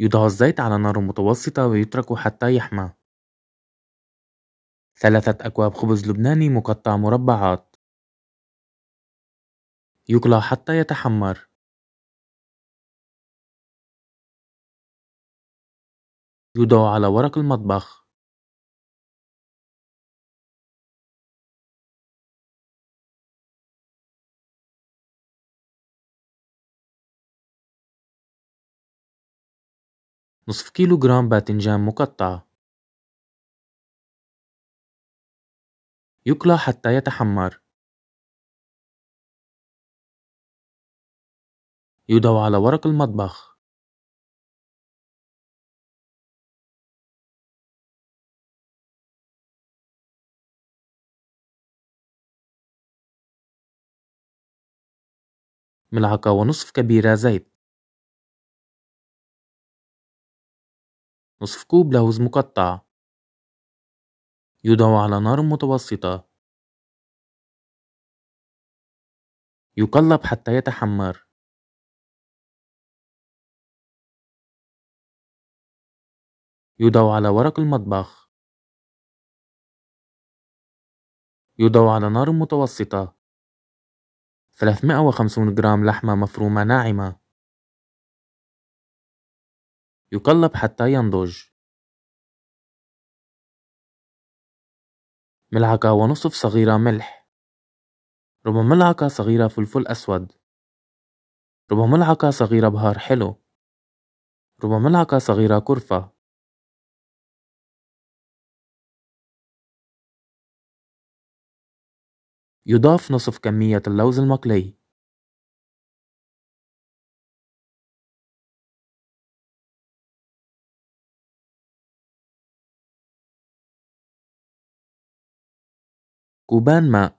يوضع الزيت على نار متوسطة ويترك حتى يحمى. ثلاثة أكواب خبز لبناني مقطع مربعات. يقلى حتى يتحمر. يوضع على ورق المطبخ. نصف كيلو جرام باتنجان مقطع يقلى حتى يتحمر يوضع على ورق المطبخ ملعقة ونصف كبيرة زيت نصف كوب لوز مقطع يوضع على نار متوسطة يقلب حتى يتحمر يوضع على ورق المطبخ يوضع على نار متوسطة 350 جرام لحمة مفرومة ناعمة يقلب حتى ينضج ملعقة ونصف صغيرة ملح ربع ملعقة صغيرة فلفل أسود ربع ملعقة صغيرة بهار حلو ربع ملعقة صغيرة كرفة يضاف نصف كمية اللوز المقلي كوبان ماء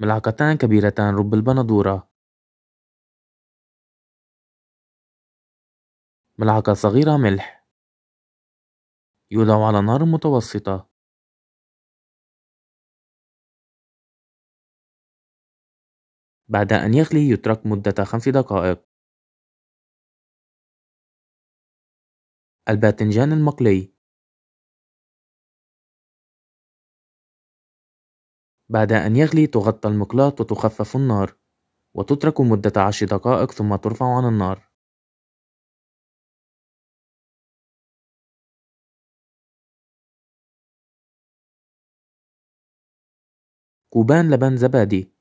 ملعقتان كبيرتان رب البندورة ملعقة صغيرة ملح يوضع على نار متوسطة بعد أن يغلي يترك مدة خمس دقائق الباذنجان المقلي بعد أن يغلي تغطى المقلاة وتخفف النار وتترك مدة عشر دقائق ثم ترفع عن النار كوبان لبن زبادي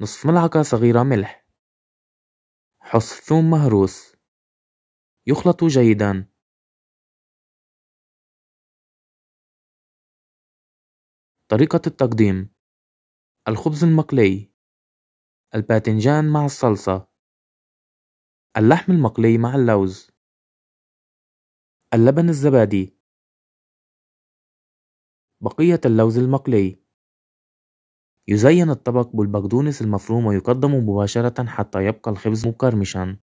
نصف ملعقة صغيرة ملح حص ثوم مهروس يخلط جيدا طريقة التقديم الخبز المقلي الباتنجان مع الصلصة اللحم المقلي مع اللوز اللبن الزبادي بقية اللوز المقلي يزين الطبق بالبقدونس المفروم ويقدم مباشرة حتى يبقى الخبز مقرمشا